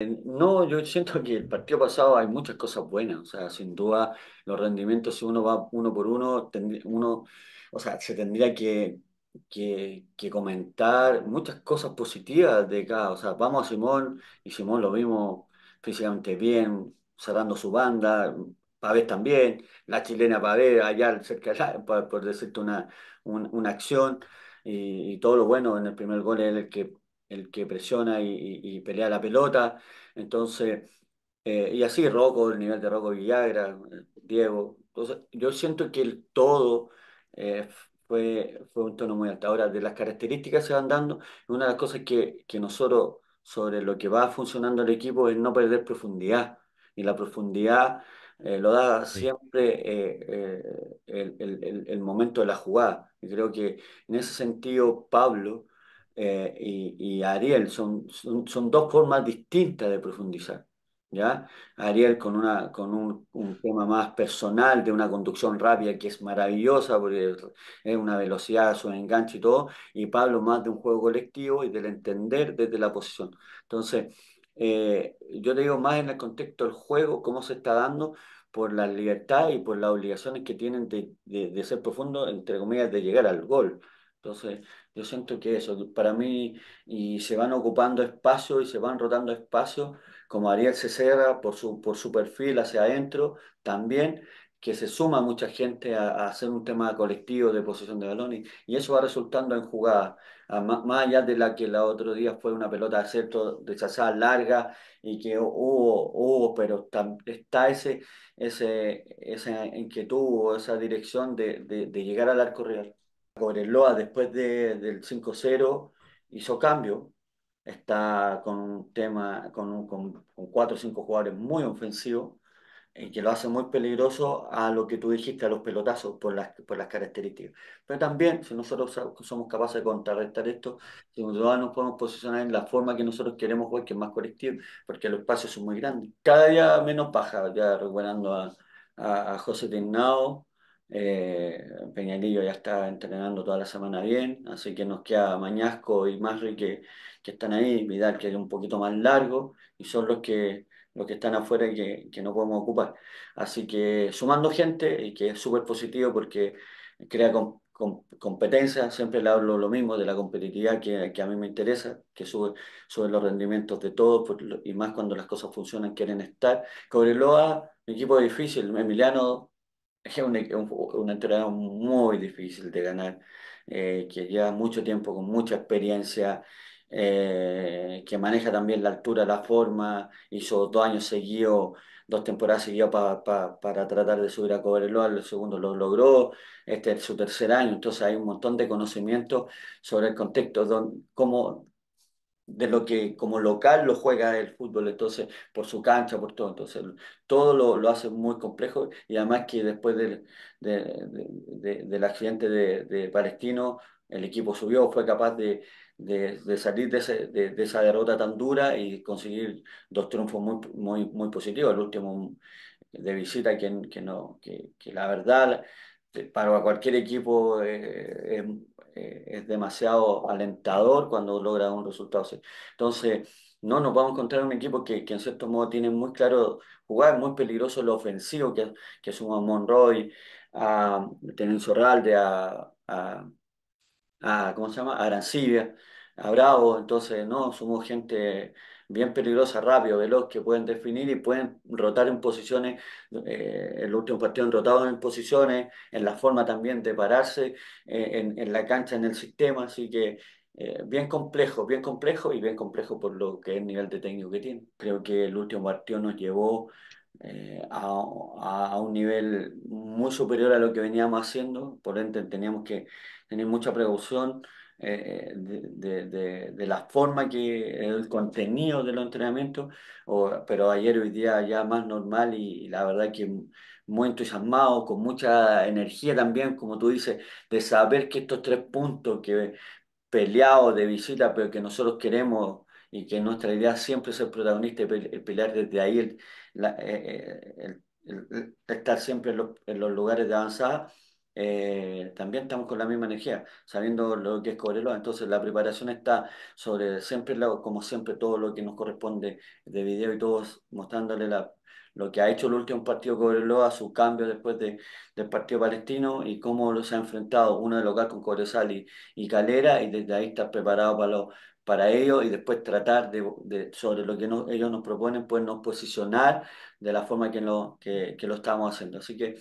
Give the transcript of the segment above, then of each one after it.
No, yo siento que el partido pasado hay muchas cosas buenas, o sea, sin duda los rendimientos, si uno va uno por uno, uno, o sea, se tendría que, que, comentar muchas cosas positivas de cada, o sea, vamos a Simón y Simón lo vimos físicamente bien, cerrando su banda, Pavés también, la chilena Pavés allá cerca, por, decirte una, una acción y, todo lo bueno en el primer gol en el que el que presiona y, pelea la pelota. Entonces, eh, y así Rocco, el nivel de Rocco Villagra, eh, Diego. Entonces, yo siento que el todo eh, fue, fue un tono muy alto. Ahora, de las características se van dando, una de las cosas que, que nosotros, sobre lo que va funcionando el equipo, es no perder profundidad. Y la profundidad lo da siempre el momento de la jugada. Y creo que en ese sentido, Pablo eh, y, Ariel son, son, dos formas distintas de profundizar. ¿ya? Ariel con, una, con un, tema más personal de una conducción rápida que es maravillosa porque es una velocidad, su enganche y todo, y Pablo más de un juego colectivo y del entender desde la posición. Entonces, eh, yo te digo más en el contexto del juego, cómo se está dando por la libertad y por las obligaciones que tienen de, de, de ser profundo, entre comillas, de llegar al gol. Entonces, yo siento que eso, para mí, y se van ocupando espacios y se van rotando espacios, como Ariel Cesera, por su, por su perfil hacia adentro, también, que se suma mucha gente a, hacer un tema colectivo de posesión de balón y, eso va resultando en jugadas, más, allá de la que el otro día fue una pelota de cierto, de larga, y que hubo, hubo, pero está ese, ese, esa inquietud o esa dirección de, de, de llegar al arco real. Cobreloa después del 5-0 hizo cambio, está con un tema, con, cuatro o cinco jugadores muy ofensivos y que lo hace muy peligroso a lo que tú dijiste, a los pelotazos por las, por las características. Pero también, si nosotros somos capaces de contrarrestar esto, si nosotros nos podemos posicionar en la forma que nosotros queremos jugar, que es más colectivo, porque los espacios son muy grandes. Cada día menos paja, ya recuperando a, José Tignao, eh, Peñalillo ya está entrenando toda la semana bien, así que nos queda Mañasco y Masri que, están ahí, Vidal que es un poquito más largo y son los que, los que están afuera y que, no podemos ocupar. Así que sumando gente y que es súper positivo porque crea con competencia, siempre le hablo lo mismo de la competitividad que, a mí me interesa, que suben los rendimientos de todos y más cuando las cosas funcionan, quieren estar. Cobreloa, equipo difícil, Emiliano es un, e, un, entrenador muy difícil de ganar, eh, que lleva mucho tiempo con mucha experiencia, eh, que maneja también la altura, la forma, hizo dos años seguidos, dos temporadas seguidas para tratar de subir a Cobreloa, el segundo lo logró, este es su tercer año, entonces hay un montón de conocimiento sobre el contexto, cómo de lo que como local lo juega el fútbol, entonces por su cancha, por todo, entonces todo lo, hace muy complejo y además que después del, accidente de, Palestino el equipo subió, fue capaz de, salir de, esa derrota tan dura y conseguir dos triunfos muy, muy, muy positivos, el último de visita que, que no, que la verdad eh, para cualquier equipo eh, eh, es demasiado alentador cuando logra un resultado así. Entonces, no nos vamos a encontrar un equipo que, en cierto modo tiene muy claro jugar, muy peligroso lo ofensivo, que, que suma a Monroy, a Tenenzo Ralde, a, se llama? A Arancibia a bravo, entonces no, somos gente bien peligrosa, rápido, veloz, que pueden definir y pueden rotar en posiciones, eh, el último partido han rotado en posiciones, en la forma también de pararse, eh, en, la cancha, en el sistema, así que eh, bien complejo, bien complejo y bien complejo por lo que es el nivel de técnico que tiene. Creo que el último partido nos llevó a, a, un nivel muy superior a lo que veníamos haciendo, por ende teníamos que tener mucha precaución, eh, de, de, de, la forma que el contenido de los entrenamientos, o, pero ayer hoy día ya más normal y, la verdad que muy entusiasmado, con mucha energía también, como tú dices, de saber que estos tres puntos que peleado de visita, pero que nosotros queremos y que nuestra idea siempre es ser protagonista y pelear desde ahí, eh, eh, estar siempre en los lugares de avanzada eh, también estamos con la misma energía, sabiendo lo que es Cobreloa. Entonces la preparación está sobre siempre, como siempre, todo lo que nos corresponde de video y todos mostrándole la, lo que ha hecho el último partido Cobreloa, su cambio después de, del partido palestino y cómo los ha enfrentado uno de local con Cobresal y, Calera y desde ahí estar preparado para los para ellos y después tratar de, sobre lo que ellos nos proponen, pues nos posicionar de la forma que, lo que, que lo estamos haciendo. Así que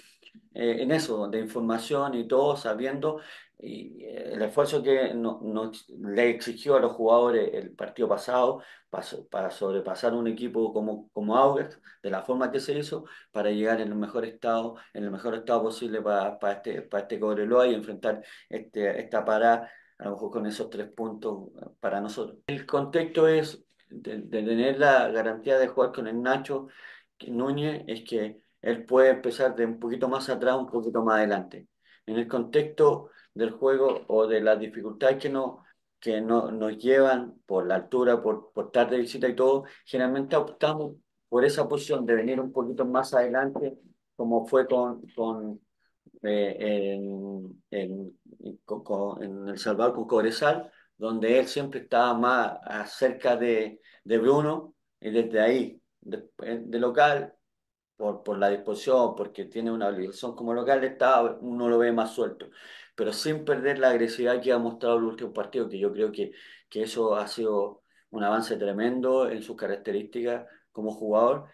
eh, en eso, de información y todo, sabiendo y eh, el esfuerzo que nos, le exigió a los jugadores el partido pasado para, para sobrepasar un equipo como, como August, de la forma que se hizo, para llegar en el mejor estado, en el mejor estado posible para, para este, para este Cobreloa y enfrentar este, esta parada, a lo mejor con esos tres puntos eh, para nosotros. El contexto es de, de tener la garantía de jugar con el Nacho Núñez, es que él puede empezar de un poquito más atrás, un poquito más adelante. En el contexto del juego o de las dificultades que, no, que nos llevan por la altura, por, por estar de visita y todo, generalmente optamos por esa posición de venir un poquito más adelante, como fue con, con, eh, en, El Salvador con donde él siempre estaba más cerca de, Bruno y desde ahí, de, de local, por, por la disposición, porque tiene una obligación como local, está, uno lo ve más suelto, pero sin perder la agresividad que ha mostrado el último partido, que yo creo que, que eso ha sido un avance tremendo en sus características como jugador,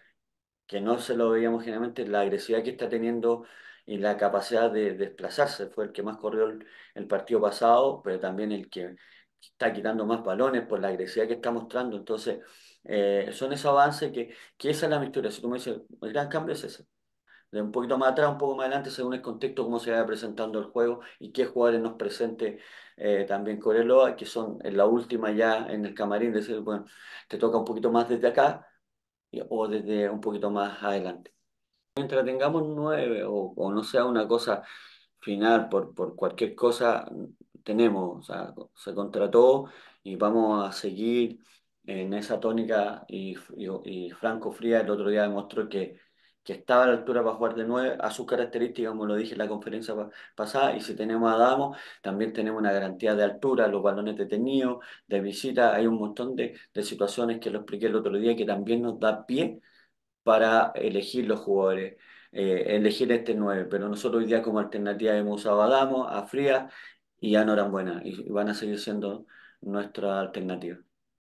que no se lo veíamos generalmente, la agresividad que está teniendo y la capacidad de desplazarse, fue el que más corrió el, el partido pasado, pero también el que está quitando más balones por la agresividad que está mostrando, entonces eh, son esos avances que, que esa es la mixtura. Si tú me dices, el gran cambio es ese. De un poquito más atrás, un poco más adelante, según el contexto, cómo se vaya presentando el juego y qué jugadores nos presente eh, también Coreloa, que son en la última ya en el camarín, decir, bueno, te toca un poquito más desde acá o desde un poquito más adelante. Mientras tengamos nueve o, o no sea una cosa final por, por cualquier cosa, tenemos, o sea, se contrató y vamos a seguir en esa tónica y, Franco Fría el otro día demostró que, que, estaba a la altura para jugar de 9 a sus características, como lo dije en la conferencia pasada, y si tenemos a Damos, también tenemos una garantía de altura, los balones detenidos, de visita, hay un montón de, situaciones que lo expliqué el otro día que también nos da pie para elegir los jugadores. Eh, elegir este 9, pero nosotros hoy día como alternativa hemos usado a Damos, a Frías y a Noranbuena y van a seguir siendo nuestra alternativa.